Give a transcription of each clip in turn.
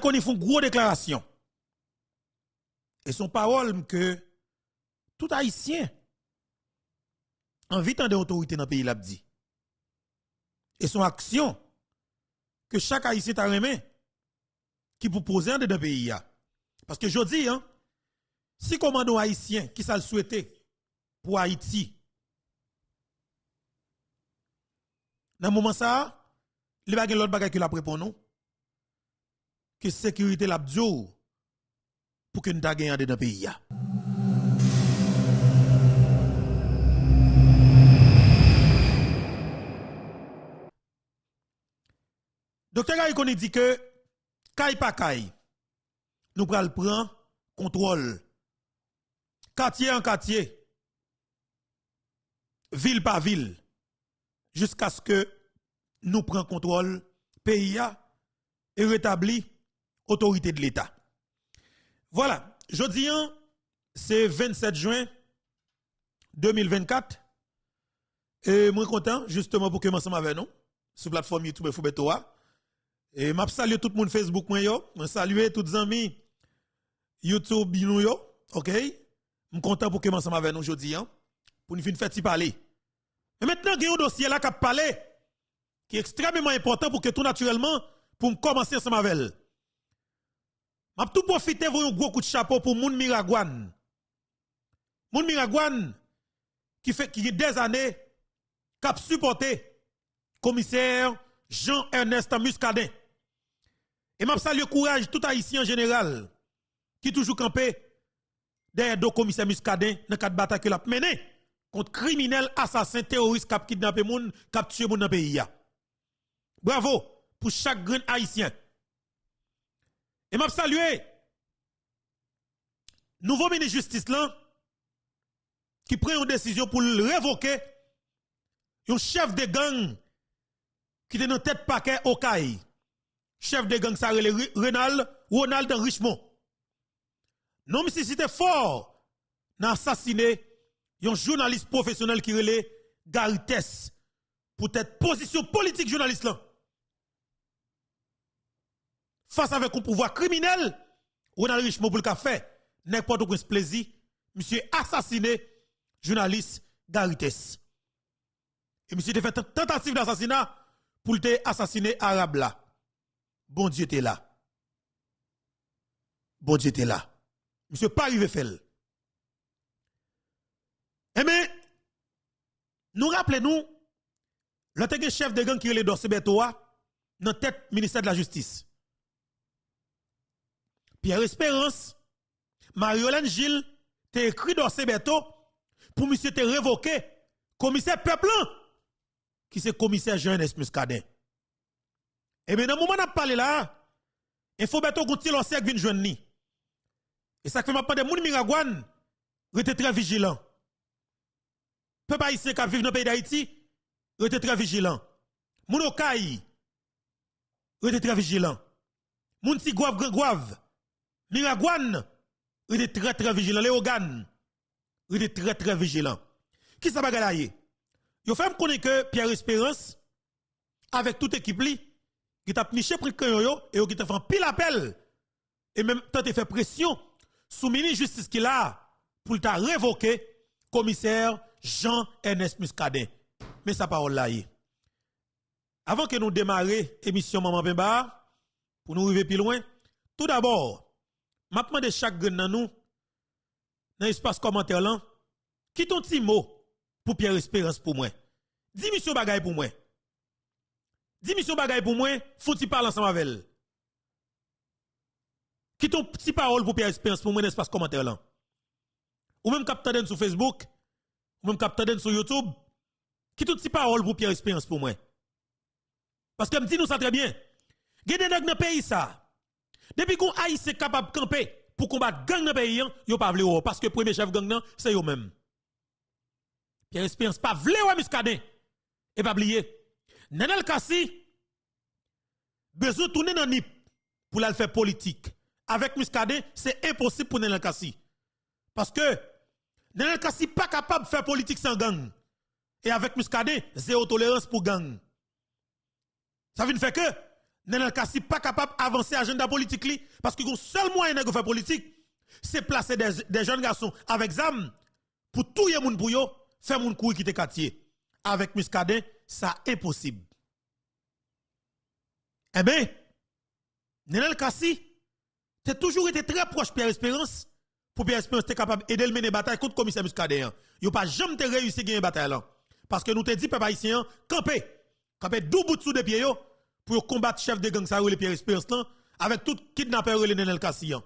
Qu'on y font gros déclaration. Et son parole que tout haïtien en vitant des autorités dans le pays l'a dit. Et son action que chaque haïtien a remis qui vous poser dans deux pays Parce que je dis hein, si commando haïtien qui ça le pour Haïti dans le moment ça, il n'y a pas l'autre bagage qui l'a pour nous. ki sekurite lap djo pou ki nou ta gen yande da piya. Dokter a yon koni di ke, kay pa kay, nou pral pran kontrol, katye an katye, vil pa vil, jiska sk nou pran kontrol, piya e retabli, autorité de l'État. Voilà, je dis c'est 27 juin 2024. Et moi content justement pour que ensemble avec nous sur plateforme YouTube Foubetoa. Et je salue tout le monde Facebook moi yo, m'a salue tous les amis YouTube nous yo, OK suis content pour que ensemble avec nous aujourd'hui pour nous faire petit parler. Et maintenant il y a un dossier là qui parler qui est extrêmement important pour que tout naturellement pour commencer ensemble avec M'a tout profiter un gros coup de chapeau pour moun Miragouane. Moun Miragouane qui fait qui des années cap supporté commissaire Jean-Ernest Muscadet. Et m'a le courage tout haïtien en général qui toujours campé derrière le commissaire Muscadet dans quatre batailles qu'il l'a mené contre criminels, assassins, terroristes ont kidnappé qui ont tué moun dans pays Bravo pour chaque grand haïtien. Et m'a Nouveau ministre de justice là, qui prend une décision pour le révoquer, un chef de gang qui est dans tête paquet au Chef de gang, ça Renal, Ronald Richmond. Non, mais si c'était fort, Un assassiné un journaliste professionnel qui relève Garites pour être position politique journaliste là face avec un pouvoir criminel, Ronald Richemont pour le café, n'importe quoi plaisir, monsieur assassiné, journaliste Garites. Et monsieur a fait tentative d'assassinat pour assassiner arabe là. Bon Dieu t'es là. Bon Dieu t'es là. Monsieur pas arrivé Eh bien, nous rappelons-nous, le chef de gang qui est le dossier Betoa, dans tête ministère de la Justice. Pierre Espérance, Marie-Hélène Gilles, t'es écrit dans ces bateaux pour monsieur te révoqué, commissaire Peplin, hein? qui c'est commissaire Jeunesse Muscadet. Et eh bien, dans le moment où on parlé là, il faut qu'on tire l'ancien vient de jeune Et ça fait maintenant des moun miragouane, restez très vigilant Peuple haïtien qui vivent dans le pays d'Haïti, restez très vigilant. Moun okai, restez très vigilant Moun si grave, grave, Miragouane, il est très très vigilant. Léogan, il est très très vigilant. Qui ça va Il Yo fait me que Pierre Espérance, avec toute équipe li, qui t'a niché pris le yo, et qui t'a fait un pile appel, et même tant fait pression, sous ministre justice qui là, pour t'a révoqué, commissaire Jean-Ernest Muscadet. Mais sa parole là Avant que nous démarrer émission Maman Pemba, pour nous arriver plus loin, tout d'abord, Maintenant demandé chaque grain dans nous, dans l'espace commentaire là, qui ton petit mot pour Pierre Espérance pour moi? Dis mission bagaille pour moi. Dis mission bagaille pour moi, faut tu parler ensemble avec elle? Qui ton petit parole pour Pierre Espérance pour moi dans l'espace commentaire là? Ou même capteur sur Facebook, ou même capteur sur YouTube, qui un petit parole pour Pierre Espérance pour moi? Parce que me dit nous ça très bien. gagne nèg dans pays ça. Depuis qu'on est capable de camper pour combattre gang dans le pays, hein, yo pas vle parce que le premier chef gang c'est lui même. Pierre Espérance pas vle à Muscadet. Et pas oublier. Nenel Kassi besoin tourner dans nip pour la faire politique. Avec Muscadet, c'est impossible pour Nenel Kassi. Parce que Nenel Kassi pas capable de faire politique sans gang. Et avec Muscadet, zéro tolérance pour gang. Ça veut dire que Nenel Kassi pas capable d'avancer l'agenda politique parce que le seul moyen de faire politique, c'est placer des, jeunes garçons avec ZAM pour tout le monde pour yo, faire moun courir quitter quartier. Avec Muscadet, ça est possible. Eh bien, Nenel Kassi, tu toujours été très proche Pierre Espérance pour Pierre Espérance être capable d'aider le mener bataille contre le commissaire Muscadet. Hein. Yo pas jamais réussi à gagner bataille Parce que nous te dit, papa, haïtien, camper, camper deux bouts de pied pour combattre chef de gang ça les Pierre Espérance avec tout kidnappeur le Nenel Kassian.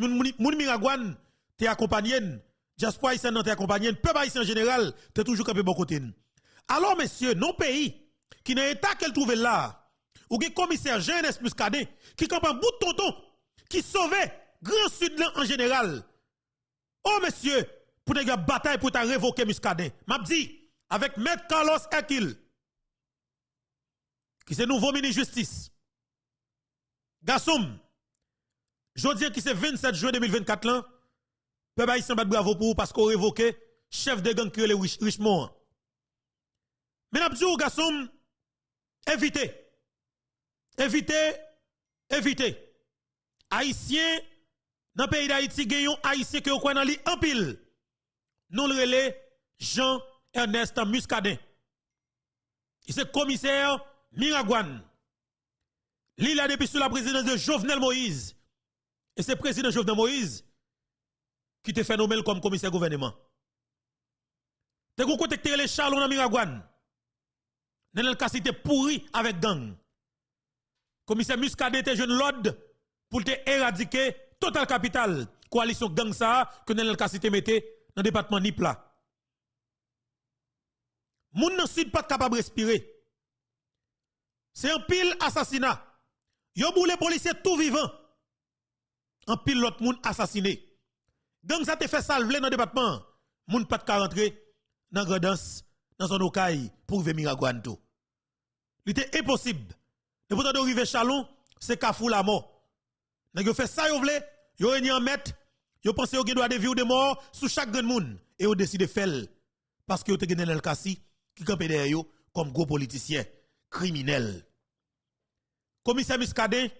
Hein. Moun Miragouane t'es accompagné, Jasper Haïtien t'es accompagné, peuple haïtien en général t'es toujours capé bon côté. Alors messieurs, non pays qui n'a état qu'elle trouve là ou gen commissaire Jeunes Muscadet, qui campe bout de tonton qui sauvait grand sud en général. Oh messieurs, pour une bataille pour ta révoquer Muscadet. M'a dit avec maître Carlos Kakil qui c'est nouveau ministre justice. Gassoum, je dis que c'est 27 juin 2024 là, peuple haïtien bat bravo pour vous parce qu'on révoqué chef de gang qui le Richemont. Mais n'abjou Gassoum, évitez. Évitez, évitez. Haïtien dans le pays d'Haïti, y Haïtien qui ont dans est en pile. Nous le relais Jean Ernest Muscadet. Il est commissaire Miragouane, l'île a depuis sous la présidence de Jovenel Moïse. Et c'est président Jovenel Moïse qui te fait nommer comme commissaire gouvernement. Tu côté contacté les chalons dans Miragouane. Nenel Kassi te pourri avec gang. Commissaire Muscadet te jeune lode pour te éradiquer total capital coalition gang ça que Nenel Kassi te mette dans le département Nipla. Moun ne sont pas capable de respirer. C'est un pile assassinat. Yo boule policiers tout vivant. Un pile l'autre monde assassiné. Quand ça te fait dans le département. Moun pas de rentrer dans Gredance, dans son okaï pour venir à tout. Il était impossible. Le pourtant de river Chalon, c'est kafou la mort. Nan yo fait ça yo vle, yo rien en mettre. yo pense yo gen droit de vie ou de mort sous chaque grand monde et yo décide faire parce que yo te gen El Kassi qui campe derrière yo comme gros politicien criminel commissaire Muscadet,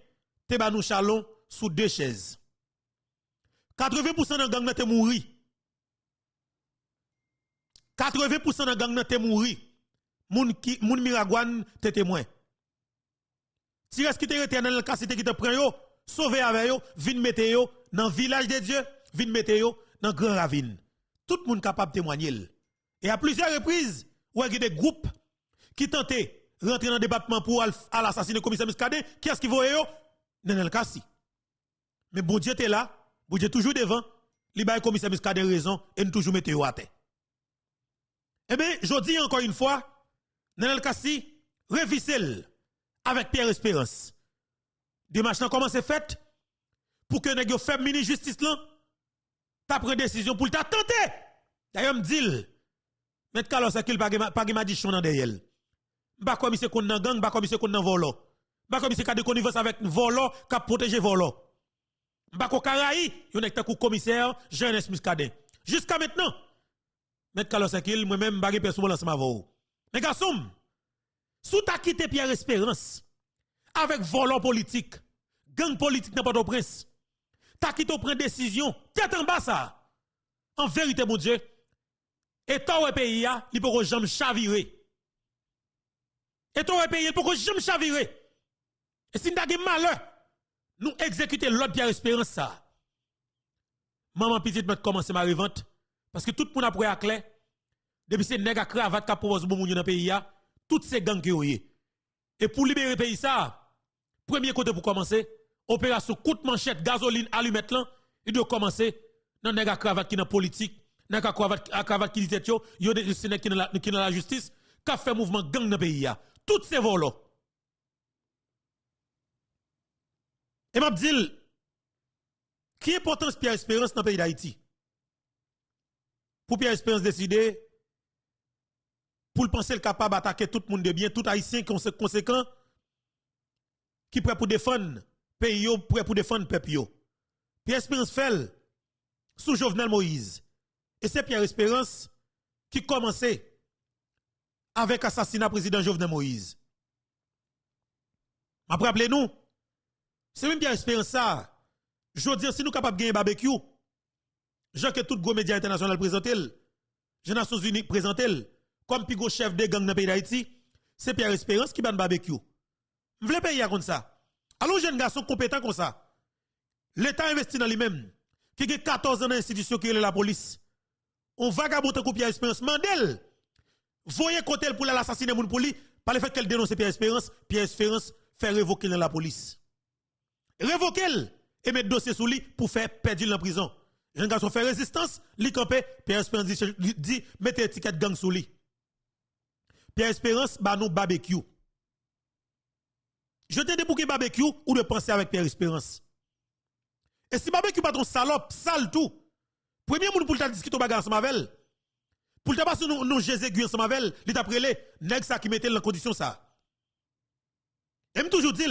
te ba nous chalon sous deux chaises. 80% de gang te mouri. 80% de gang te mouri. Moun ki moun te témoin. reste qui te le cassité qui te prend yo, sauver avec yo, vin mette yo dans village de Dieu, vin mette yo dans grand ravine. Tout le monde capable de témoigner. Et à plusieurs reprises, ou a des groupes qui tentaient rentrer dans le département pour assassiner le commissaire Muscadet, qui est-ce qui voyait Nenel Kassi. Mais bon Dieu était là, bon Dieu toujours devant, il le commissaire Muscadet raison et nous toujours mettez à terre. Eh bien, je dis encore une fois, Nenel Kassi, révissez-le, avec Pierre Espérance. Demain, comment c'est fait pour que nous fait mini justice là. as pris décision pour tenter. D'ailleurs, me dit, Mettre Carlos Akil pas m'a dit dans derrière. Pas comme c'est qu'on dans gang, pas comme c'est qu'on dans volant. Pas comme c'est qu'a de connivence avec volant, qu'a protéger volo. Pas qu'au Caraï, yon est un commissaire jeunesse muscadet. Jusqu'à maintenant, Maître Carlos Akil, moi-même, bagay personne dans ma vous. Mais garçon, sous ta quitté Pierre Espérance, avec volant politique, gang politique dans Port-au-Prince, t'as quitté prend décision, tête en bas ça. En vérité, mon Dieu, et toi, pays, il peut jamais chavirer. Et va pays, pour que je me chavirer. Et si nous avons malheur, nous exécuter l'autre bien espérance ça. Maman petite m'a commencer ma revente. Parce que tout le monde a pris à clé. Depuis ces nègres à cravate qui proposent le monde dans le pays, toutes ces gangs qui ont Et pour libérer le pays, ça, premier côté pour commencer, opération coûte manchette, gasoline, allumette là, il doit commencer dans les cravate qui dans politique, dans cravate cravate qui dit yo, yo qui dans la justice, qui fait mouvement gang dans le pays toutes ces vols. Et m'a dit, qui est pourtant Pierre Espérance dans le pays d'Haïti? Pour Pierre Espérance décider, pour le penser capable d'attaquer tout le monde de bien, tout Haïtien conséquent, qui prêt pour défendre pays, prêt pour défendre peuple. Pierre Espérance fait sous Jovenel Moïse. Et c'est Pierre Espérance qui commençait avec assassinat président Jovenel Moïse. Rappelez-nous, c'est même bien espérance ça. Je veux dire, si nous sommes capables de gagner barbecue, veux que tout gros média international présenté, les Nations Unies présentent. comme pigo chef de gang dans le pays d'Haïti, c'est Pierre Espérance qui un barbecue. Vous voulez payer comme ça. Allons, jeune garçon compétent comme ça. L'État investit dans lui-même, qui a 14 ans d'institution qui est la police. On va vagabonde coup Pierre Espérance. Mandel, voyez côté pour l'assassiner moun pour lui par le fait qu'elle dénonce Pierre Espérance, Pierre Espérance fait révoquer la police. Révoquer et mettre dossier sous lui pour faire perdre la prison. Un garçon fait résistance, lui Pierre Espérance dit, mettez étiquette gang sous lui. Pierre Espérance bah nous barbecue. Je t'ai débouqué barbecue ou de penser avec Pierre Espérance. Et si barbecue pas ton salope, sale tout. Premier monde pour t'a discuter au bagarre ensemble avec pour le passer nous nous Jésus ensemble avec elle, il t'a prélé nèg ça qui mettait dans condition ça. Et me toujours dit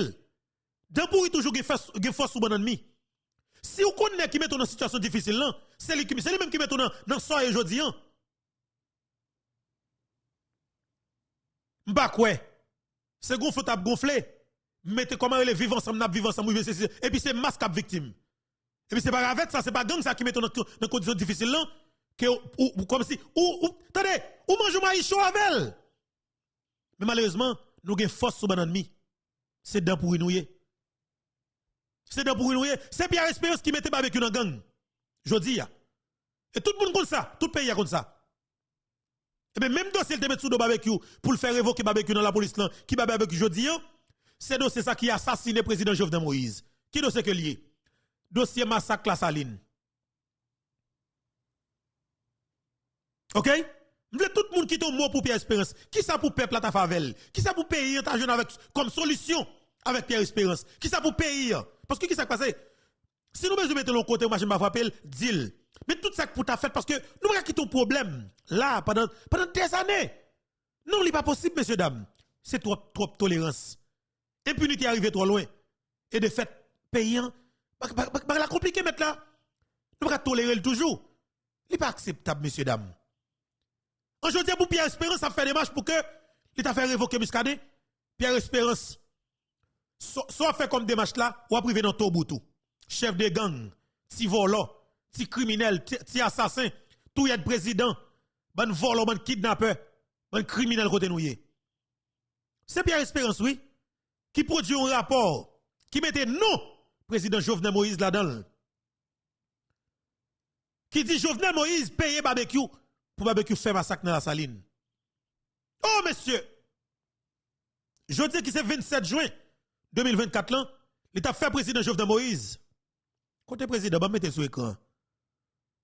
dans pourri toujours une force sous bon ennemi. Si vous connaissez qui met dans une situation difficile c'est lui c'est lui même qui met dans dans sort aujourd'hui. Hein. M'pa quoi C'est gonfle t'a gonflé. Mettez comment les vivants ensemble, n'a vivant ensemble, et puis c'est masque victime. Et puis c'est pas avec ça, c'est pas gang ça qui met dans condition difficile là que ou, comme si ou ou attendez ou mange maïs chaud avec mais malheureusement nous avons force sur ban ennemi. c'est d'un pour nous c'est dans pour nous c'est Pierre Espérance qui mettait barbecue dans gang jodi et tout le monde comme ça tout le pays a comme ça et eh bien même dossier te met sous le barbecue pour le faire révoquer barbecue dans la police là qui barbecue jodi c'est dossier ça qui a assassiné président Jovenel Moïse qui dossier que lié dossier massacre la saline OK M'vle tout le monde qui un mot pour Pierre Espérance. Qui ça pour peuple à ta favelle Qui ça pour payer ta jeune avec comme solution avec Pierre Espérance Qui ça pour payer Parce que qui ça passé Si nous besoin mettre l'autre côté je m'en m'appelle deal. Mais tout ça pour ta fait parce que nous pas quitté un problème là pendant pendant des années. Non, n'est pas possible messieurs dames. C'est trop trop tolérance. Impunité arrivée trop loin. Et de fait payant hein, bah, bah, bah, bah, la compliqué mettre là. Nous pas tolérer toujours. n'est pas acceptable messieurs dames. Aujourd'hui, pour Pierre Espérance, ça fait des marches pour que l'État fait révoquer Muscadet. Pierre Espérance, soit fait comme des marches là, ou à priver dans boutou. Chef de gang, si volant, si criminel, si assassin, tout y est président, ban volant, ban kidnappeur, ban criminel côté nous C'est Pierre Espérance, oui, qui produit un rapport, qui mettait non, président Jovenel Moïse là-dedans. Qui dit Jovenel Moïse paye barbecue pour barbecue faire massacre dans la saline. Oh, monsieur! Je dis que c'est 27 juin 2024 l'État fait président Jovenel Moïse. Côté président, ben mettez sur écran.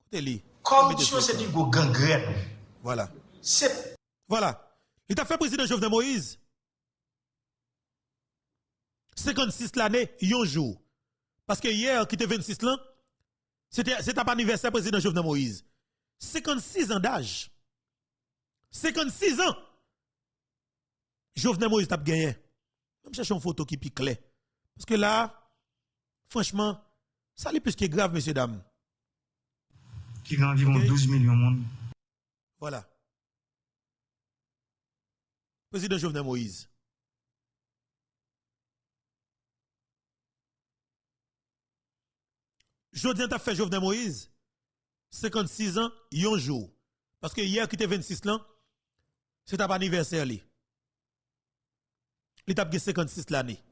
Côté lui. Corruption, c'est du tu gangrène. Voilà. C'est. Voilà. L'État fait président Jovenel Moïse. 56 l'année, un jour. Parce que hier, qui était 26 là, c'était pas anniversaire président Jovenel Moïse. 56 ans d'âge. 56 ans. Jovenel Moïse t'a gagné. Je cherche une photo qui pique clair. Parce que là, franchement, ça l'est plus que grave, messieurs, dames. Qui gagne environ 12 millions de monde. Voilà. Président Jovenel Moïse. Jodien t'a fait Jovenel Moïse. 56 ans, un jour. Parce que hier, qui était 26 ans, c'est un anniversaire. L'étape de 56 l'année.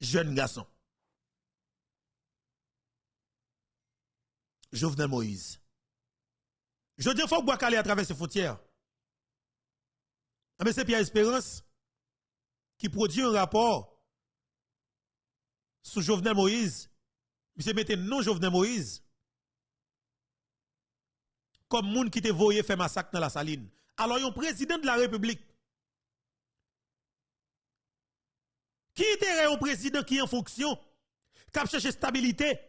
Jeune garçon. Jovenel Moïse. Je dis, il faut boire à travers ces frontières. Ah, mais c'est Pierre Espérance qui produit un rapport sur Jovenel Moïse. Monsieur mettez non Jovenel Moïse comme monde qui te voué faire massacre dans la saline. Alors, yon président de la République. Qui était un président qui est en fonction, qui a cherché stabilité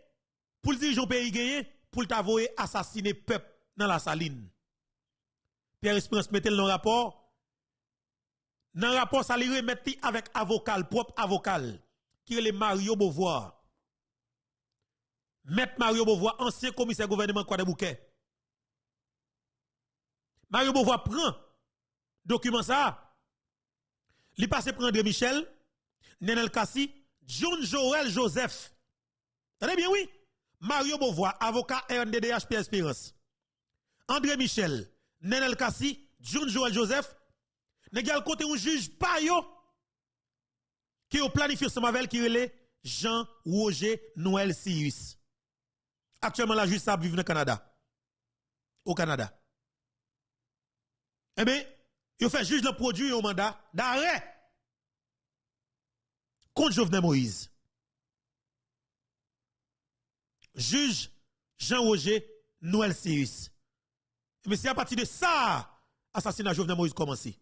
pour le dirigeant, pays gagné, pour t'avouer assassiner peuple dans la saline. Pierre Espérance mette le rapport. Dans le rapport, ça lui avec avocat, propre avocat, qui est le Mario Beauvoir. mette Mario Beauvoir, ancien commissaire gouvernement Bouquet. Mario bah, Beauvoir prend document ça. Il passe André Michel, Nenel Kassi, John joel Joseph. Tenez bien, oui. Mario Beauvoir, avocat RNDDHP Espérance. André Michel, Nenel Kassi, John Joel Joseph. N'est-ce côté un juge pas qui a planifié ce mavel qui le Jean Roger Noël Sirius. Actuellement, la justice vit au Canada. Au Canada eh bien, il fait juge le produit au mandat d'arrêt contre Jovenel Moïse. Juge Jean-Roger Noël Cyrus. Mais eh c'est à partir de ça, assassinat Jovenel Moïse commencé.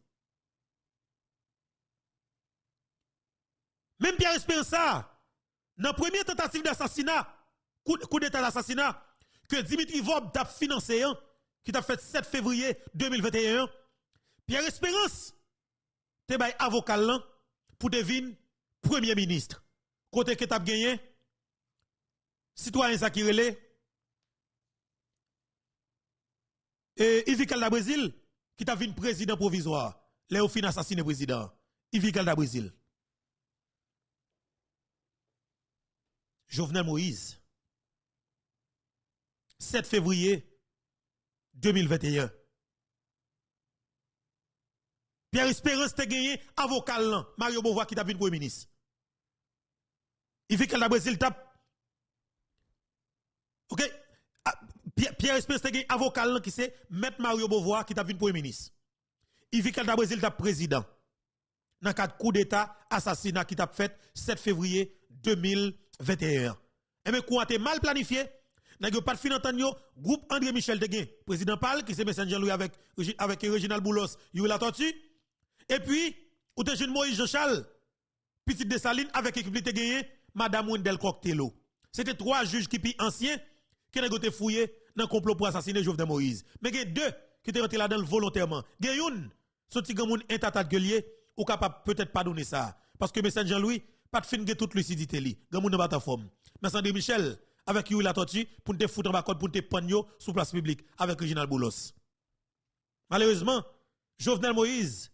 Même Pierre Espérance, dans la première tentative d'assassinat, coup, d'état d'assassinat, que Dimitri Vob t'a financé, hein, qui t'a fait 7 février 2021, Pierre Espérance, te un avocat pour devenir premier ministre. Côté que as gagné, citoyen ça et Yves Calda Brésil, qui t'a vu président provisoire, Léo fin assassiné président, Yves Calda Brésil. Jovenel Moïse, 7 février 2021. Pierre Espérance te avocat Mario Beauvoir qui t'a vu premier ministre. Il vit qu'elle, la Brésil tape. OK ah, Pierre, Espérance te avocat là qui c'est mettre Mario Beauvoir qui t'a vu premier ministre. Il vit qu'elle, la Brésil tape président. Dans quatre coup d'état assassinat qui t'a fait 7 février 2021. Et mais quoi t'es mal planifié N'a pas de fin le groupe André Michel Deguin, président Pal, qui c'est messenger Louis avec, avec Boulos, il la tortue. Et puis, ou te jeune Moïse Jochal, de Saline, avec l'équipe de gagné, Madame Wendel Coctello. C'était trois juges qui puis anciens qui ont été fouillés dans le complot pour assassiner Jovenel Moïse. Mais il y a deux qui étaient rentrés là-dedans volontairement. Il y a une, un petit gamoun intatat gueulier, ou capable peut-être pas donner ça. Parce que M. Jean-Louis, pas de fin de toute lucidité li. n'a pas forme. Mais André Michel, avec lui, la tortue, pour te foutre la bas pour te pogner sous place publique avec Reginald Boulos. Malheureusement, Jovenel Moïse,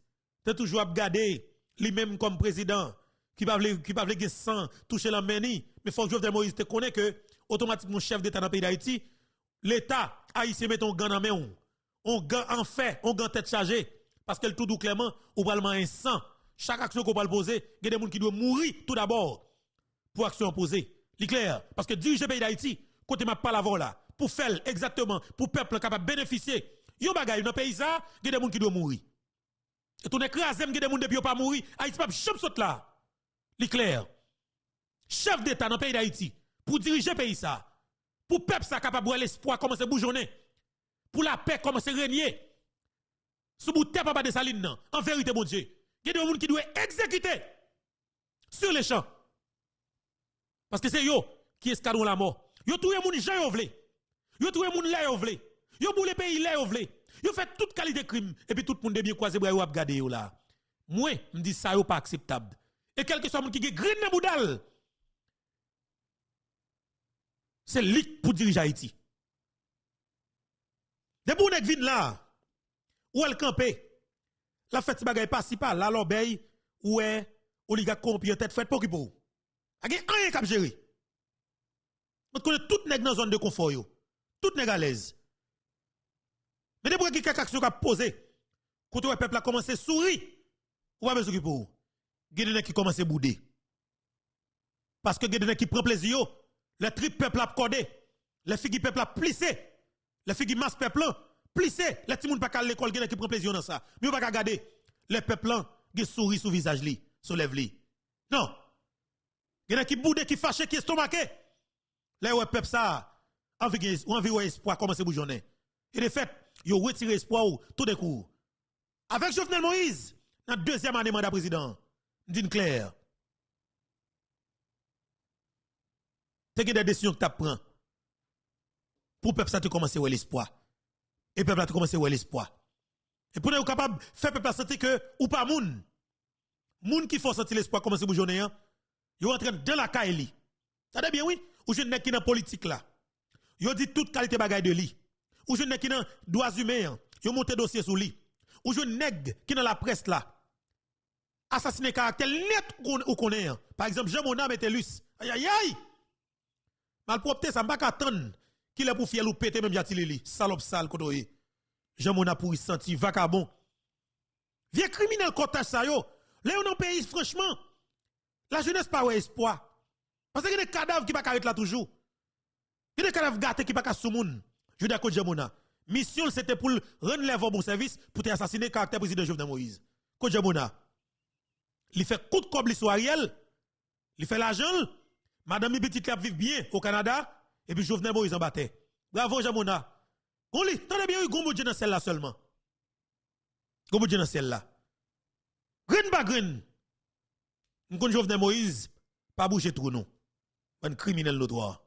c'est toujours regarder lui-même comme président qui pas qui pas sang, toucher la main mais faut que Jovenel Moïse te connaît que automatiquement chef d'état dans le pays d'Haïti l'état haïtien met un gant en main on gant en fait on gant tête chargée parce que tout doux clairement au parlement un sang chaque action qu'on va poser il y a des gens qui doivent mourir tout d'abord pour action posée c'est clair parce que du pays d'Haïti côté m'a pas l'avant là pour faire exactement pour peuple capable bénéficier yo bagaille dans pays il y a des gens qui doivent mourir et tout écrasé, est des moun depuis pas mouri, ah, Haïti pas chop saute là. L'éclair. Chef d'État dans le pays d'Haïti, pour diriger le pays ça, pour peuple ça capable de l'espoir, commencer à boujonner. pour la paix, commencer à régner. Sous bout papa de saline, en vérité, mon Dieu, il y a des gens qui doivent exécuter sur les champs. Parce que c'est eux qui escadron la mort. Yo tout le monde, yon vle. Yo tout le monde, là, yo vle. Yo boule pays, là, yo vle. Vous fait toute qualité de crime et puis tout le monde est bien croisé pour yo regarder yo là. Moi, je dis ça n'est pas acceptable. Et quel que soit qui est green dans boudal. C'est lui pour diriger Haïti. Depuis on est venu là, ou elle camper, la fête bagaille pas si pas, la l'obéi, ou est, oligarque corrompu tête fête pour qui pour. A gen rien cap gérer. On tout nèg dans zone de confort yo. Tout nèg à l'aise. Mais dès qu'il y a quelques actions qui posé, quand le peuple a commencé à sourire, ou pas besoin de pour Il y a qui commence à bouder. Parce que il qui prend plaisir, les tripes peuple a codé, les filles peuple a plissé, les filles masse peuple plissé, les petits pas à l'école, il y qui prend plaisir dans ça. Mais on pas regarder les peuples qui souri sur visage li, sur lèvres li. Non. Il y qui boudé, qui fâché, qui estomaqué. Là, Les peuple ça, envie, envie, espoir, commence à bouger. Et de fait, yo retiré espoir tout de coup. Avec Jovenel Moïse, dans la deuxième année mandat président, d'une claire. C'est des décisions que tu pris. pour peuple ça te commence à l'espoir. Et peuple a commence à l'espoir. Et pour être capable de faire peuple sentir que ou pas moun moun qui à sentir l'espoir commence à bouger hein. Yo en train dans la caille Ça veut bien oui, ou jeune qui dans politique là. Yo dit toute qualité bagaille de li ou je n'ai qui dans droits humains, yo dossier sous lui. Ou je nèg qui dans la presse là. Assassiné caractère net ou connaît. Hein. Par exemple, Jean Mona Metelus. Aïe aïe aïe. Malpropre, ça m'a attendre qu'il est pour fier ou péter même Jatilili. Salope sale kodoye. Jean Mona y senti vacabon. Vieux criminel cortège ça yo. Là on pays franchement. La jeunesse pas ouais espoir. Parce qu'il y a des cadavres qui pas là toujours. Il y a des cadavres gâtés qui pas sous monde. Judas Jamona, Mission, c'était pour rendre mon service pour assassiner le caractère président Jovenel Moïse. Jamona, Il fait coup de coble sur Il fait l'argent. Madame Ibiti Clap vivent bien au Canada. Et puis Jovenel Moïse en battait. Bravo, Jamona. On lit. Tenez bien, eu y dans celle-là seulement. Gombo Dieu dans celle-là. Green ba green. M'kon Jovenel Moïse, pas bouger tout non. Un criminel notoire.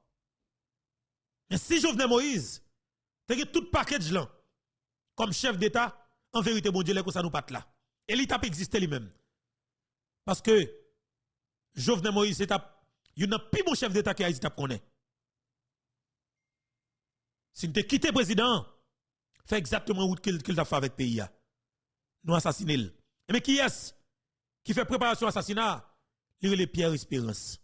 Mais si Jovenel Moïse, que tout package là. Comme chef d'État, en vérité, mon Dieu, les ça nous pas là. Et l'État existe lui-même. Parce que Jovenel Moïse, c'est un plus mon chef d'État qui été connaît. Si tu quitté président, fait exactement ce qu'il a fait avec le pays. Hein. Nous assassiner. Eh, mais qui est-ce qui fait préparation à l'assassinat Il est Pierre Espérance.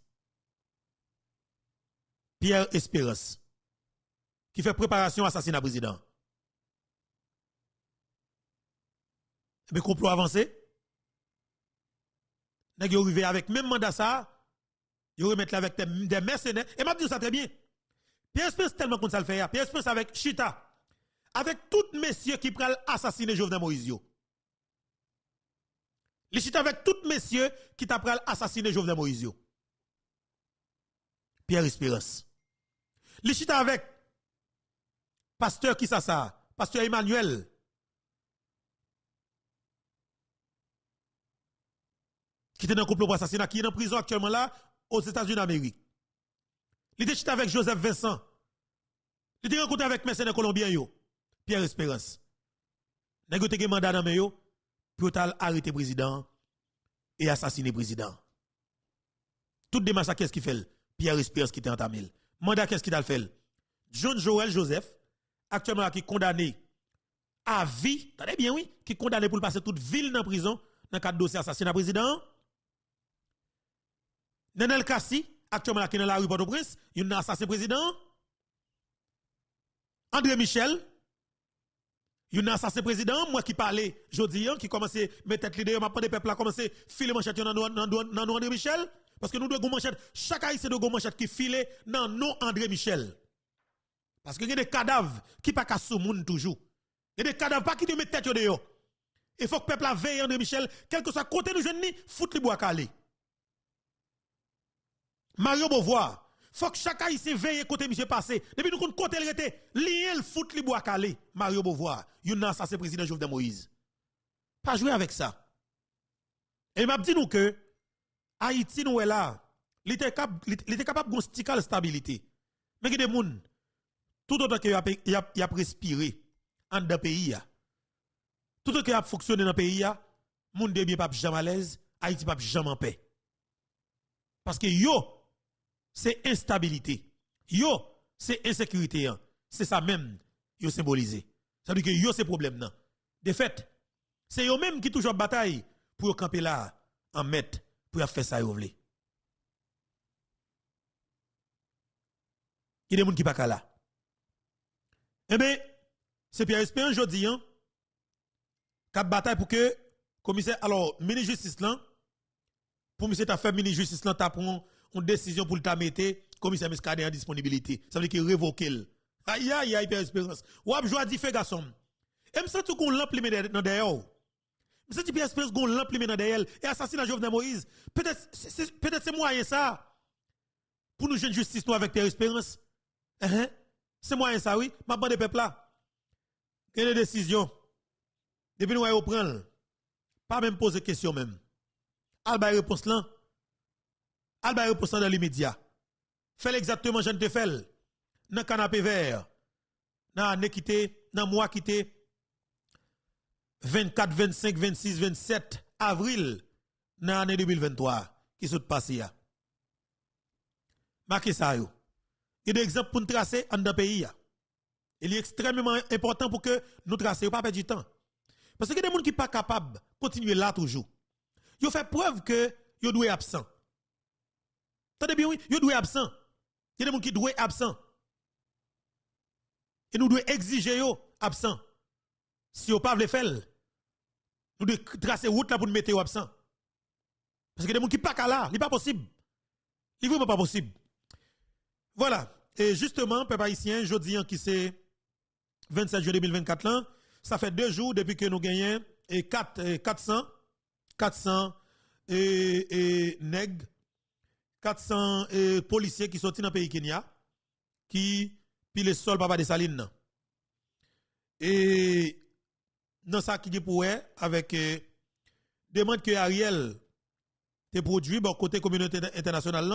Pierre Espérance qui fait préparation à assassinat président. Mais eh complot avancé. Nèg yo arrivé avec même mandat ça, yo remettre avec des mercenaires et m'a dit ça très bien. Pierre Spence tellement qu'on ça le fait, hein. Pierre Spence avec Chita avec tout messieurs qui prennent assassiner Jovenel Moïse Les chita avec tout messieurs qui prennent pral assassiner Jovenel Moïse Pierre Espérance. Les chita avec Pasteur qui ça ça Pasteur Emmanuel. Qui était dans le couple pour qui est en prison actuellement là, aux États-Unis d'Amérique. Il était avec Joseph Vincent. Il était rencontré avec mercenaires colombien, Pierre Espérance. Il a mandat dans yo, pour arrêter le président et assassiner le président. Tout démarche, qu'est-ce qu'il fait Pierre Espérance qui était entamé. Mandat, qu'est-ce qu'il a fait John Joel Joseph, actuellement qui condamné à vie, qui bien oui, qui condamné pour passer toute ville dans prison dans le cadre de président. Nenel Kassi, actuellement qui dans la rue Port-au-Prince, il a assassin président. André Michel, il a assassin président, moi qui parlais dis, hein, qui commençait à mettre l'idée, m'a pas des peuple à commencer à filer manchette dans nous André Michel. Parce que nous devons manchette, chaque de doit manchette qui file dans nous André Michel. Parce que y a des cadavres qui pas qu'à monde toujours. Il y a des cadavres qui te mettent tête Et Il faut que le peuple veille André Michel, quel que soit côté nous ni, fout le bois calé. Mario Beauvoir, faut que chaque haïtien veille côté M. passé. Depuis nous compte côté il était, lié le fout le bois Mario Beauvoir, il a le président Jovenel Moïse. Pas jouer avec ça. Et m'a dit nous que Haïti nous est là, il était capable de stabilité. Mais il y a des gens tout autant que y a, respiré en dans pays tout ce que a fonctionné dans pays les gens ne bien pas jamais à l'aise Haïti pas jamais en paix parce que yo c'est instabilité yo c'est insécurité hein. c'est ça même yo symbolisé ça veut dire que yo c'est problème de fait c'est yo même qui toujours bataille pour camper là en mettre pour faire ça yo vle. Il y a des gens qui ne sont pas là. Eh bien, c'est Pierre Espérance aujourd'hui, hein, qui bataille pour que commissaire, alors, ministre justice là, pour monsieur ta fait ministre justice là, ta pris une décision pour le mettre, commissaire Mescadé en disponibilité. Ça veut dire qu'il révoque. Aïe, aïe, aïe, Pierre Espérance. Ou ap dit fait garçon. Et me tout qu'on l'implime dans derrière. Oh. Me sens Pierre Espérance qu'on l'implime dans derrière. Et assassinat Jovenel Moïse. Peut-être c'est moyen ça. Pour nous jeunes justice nous avec Pierre Espérance. Uh eh, -huh. Hein? C'est moi ça, oui. Ma bande de peuple là. Quelle décision? Depuis nous, on prendre. Pas même poser question même. Alba réponse là. Alba réponse dans l'immédiat. Fais exactement ce que je te fais. Dans le canapé vert. Dans l'année quitté, dans mois quitté. 24, 25, 26, 27 avril dans l'année 2023 qui sont là? Marquez ça. Yo. Il y a des exemples pour nous tracer en dans pays. Hein. Il est extrêmement important pour que nous tracions, pas perdre du temps. Parce que y a des gens qui ne sont pas capables de continuer là toujours. Ils fait preuve que ils doivent absent. Tenez bien, oui, ils doivent absent. Il y a des gens qui doivent absent. Et nous devons exiger absent. Si vous ne pouvez pas faire, nous devons tracer route là pour nous mettre absent. Parce que des gens qui ne sont pas là, ce n'est pas possible. Ce n'est pas possible. Voilà. Et justement, peuple haïtien, dis, qui c'est 27 juillet 2024, là, ça fait deux jours depuis que nous gagnons et 4, 400, 400 et, nègres, 400 policiers qui sont dans le pays Kenya, qui le sol papa des salines. Et dans ça qui dit pour avec euh, demande que Ariel te produit bon côté communauté internationale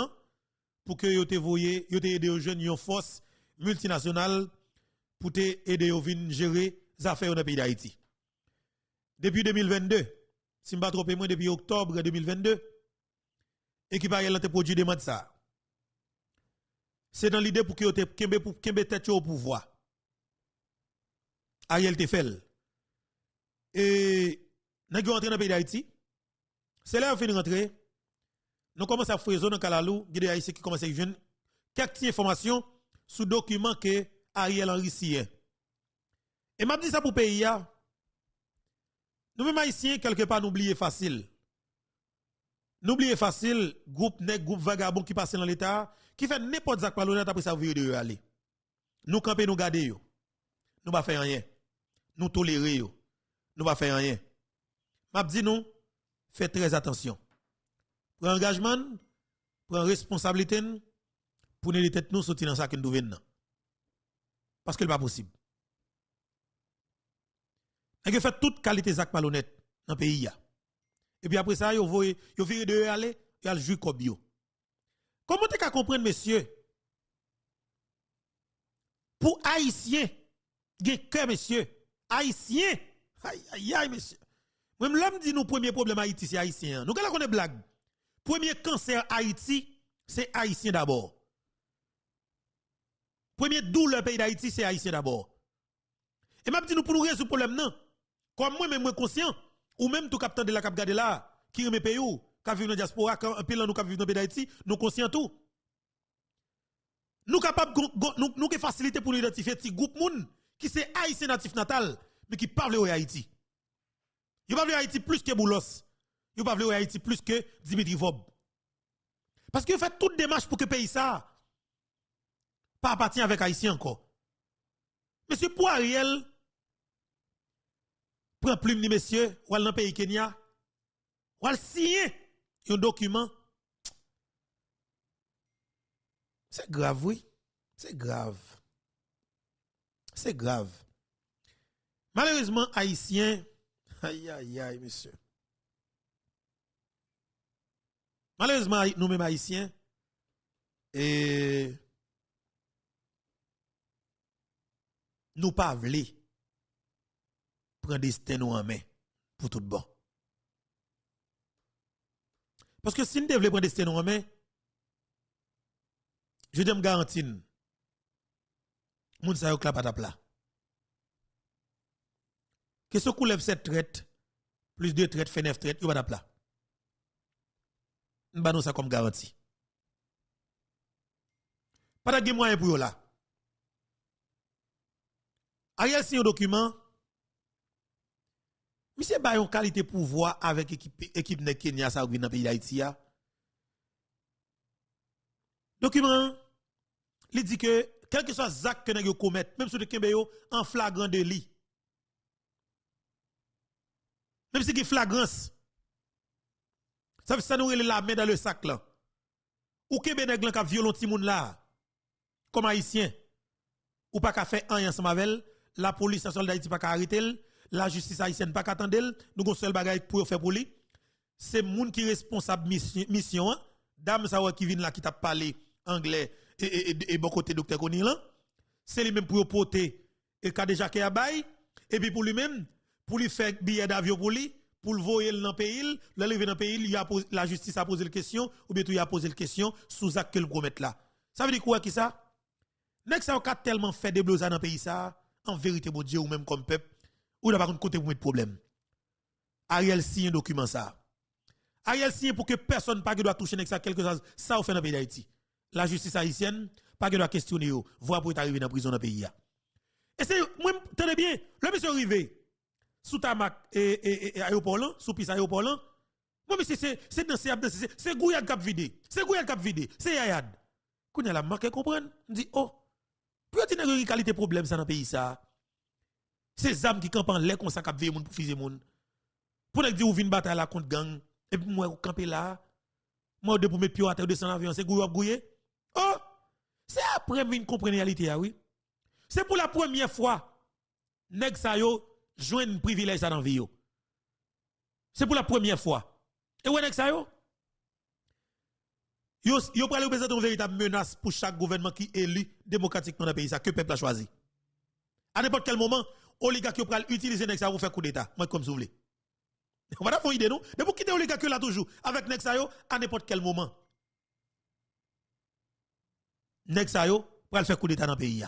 pour que vous te voyez, vous te aux jeunes, une force multinationale pour te aider aux à gérer les affaires dans pays d'Haïti. Depuis 2022, si je ne trop pas, depuis octobre 2022, l'équipe Ariel a produit des ça. C'est dans l'idée pour que vous te au pouvoir. Ariel te fait. Et, ils sont rentrés dans le pays d'Haïti. C'est là où sont rentrés nous commençons à fouiller dans Kalalou, il de qui commence à venir. quelques informations sous document que Ariel Henry signe. Et m'a dit ça pour le pays hein. Nous mêmes haïtiens quelque part nous oublions facile. oublions facile groupe nèg groupe vagabond qui passe dans l'état qui fait n'importe quoi par l'honneur après ça vous de aller. Nous camper nous garder Nous va faire rien. Nous tolérer yo. Nous va faire rien. M'a dit nous faites très attention un engagement, une responsabilité pour les têtes nous sortir dans ça que nous devons. Parce que n'est pas possible. Ils fait toute qualité de malhonnête dans le pays. Et puis après ça, vous virent de aller, ils ont joué comme bio. Comment tu comprendre, messieurs? Pour Haïtiens, les que messieurs, Haïtiens, aïe aïe aïe, messieurs. Même l'homme dit nos premier problème Haïti, c'est Haïtien. Nous, qu'on on est blague. Premier cancer Haïti, c'est Haïtien d'abord. Premier douleur pays d'Haïti, c'est Haïtien d'abord. Et m'a dit nous pour résoudre le problème, non. Comme moi-même, moi conscient, ou même tout capitaine de la cap là, qui remet pays ou, qui vivent dans la diaspora, qui un nous qui vivent dans le pays d'Haïti, nous conscient tout. Nous capables, nous, nous facilité pour nous identifier petit groupe moun qui c'est Haïtien natif natal, mais qui parle de Haïti. Ils parlent de Haïti plus que Boulos. Vous pas à Haïti plus que Dimitri Vob. Parce que vous faites toute démarche pour que le pays ça pas appartient avec Haïti encore. Monsieur Poiriel, prend plume ni monsieur, ou dans le pays Kenya, ou al signer un document. C'est grave, oui. C'est grave. C'est grave. Malheureusement, Haïtien, aïe aïe aïe, monsieur. Malheureusement, nous-mêmes haïtiens, et nous pas voulons prendre des nous en main pour tout bon. Parce que si nous devons prendre des nous en main, je vous garantis, moun sa yo pas de plat. Que ce coup lève cette traite, plus deux traites, fait neuf traites, yo pas plat. Nous ça comme garantie. Pas de moyen pour là. Ariel signe un document. Monsieur Bayon qualité pouvoir avec l'équipe de Kenya, Kenya ça dans pays d'Haïti Document il dit que quel que soit zak que vous commettez, même si de avez en flagrant délit. Même si une flagrance ça veut ça nous la main dans le sac là. Ou que benèg a ka violon ti là. Comme haïtien. Ou pas ka fait rien ensemble avec la police nationale d'Haïti pas arrêté, arrêter la justice haïtienne pas ka attendre nous on seul bagage pour faire pour lui. C'est moun qui responsable mission mission hein? dame ça qui vient là qui t'a parlé anglais et, et, et, et bon côté docteur Konilan. C'est lui même pour porter et ka déjà qui a bail et puis pour lui même pour lui faire billet d'avion pour lui pour le voyer dans le pays, lever dans le pays, la justice a posé la question, ou bien tout a posé la question sous acte que le là. Ça veut dire quoi qui ça? Nèg ça a tellement fait des dans le pays ça, en vérité, mon Dieu, ou même comme peuple, ou là pas contre côté pour mettre problème. Ariel signe un document ça. Ariel signe pour que personne pas doit toucher ça quelque chose, ça au fait dans le pays d'Haïti. La justice haïtienne, pas que doit questionner, voir pour être arrivé dans la prison dans le pays. Et c'est, moi, tenez bien, le monsieur arrivé sous tamak et, aéroport sous piste aéroport Moi, mais c'est dans ces dans c'est Gouyad qui vidé, c'est Gouyad qui vidé, c'est Ayad... Quand elle a marqué, comprendre, on dit, oh, pourquoi tu n'as qualité problème ça dans le pays ça? Ces âmes qui campent en l'air comme ça, qui vider pour fiser moun. Pour dire, ou vient bataille la contre gang, et puis moi, camper là, moi, de pour mettre pieds à terre, de son avion... c'est Gouyad Gouye. Oh! C'est après que je la réalité, ah oui. C'est pour la première fois, nèg joindre privilège à dans vie C'est pour la première fois. Et où est ça yo? Yo yo pral une véritable menace pour chaque gouvernement qui est élu démocratiquement dans le pays ça que le peuple a choisi. À n'importe quel moment, oligarque qui pral utiliser nexa pour faire coup d'état, moi comme vous voulez. On va idée non Mais pour quitter oligarque là toujours avec Nexayo à n'importe quel moment. Nexayo yo pral faire coup d'état dans le pays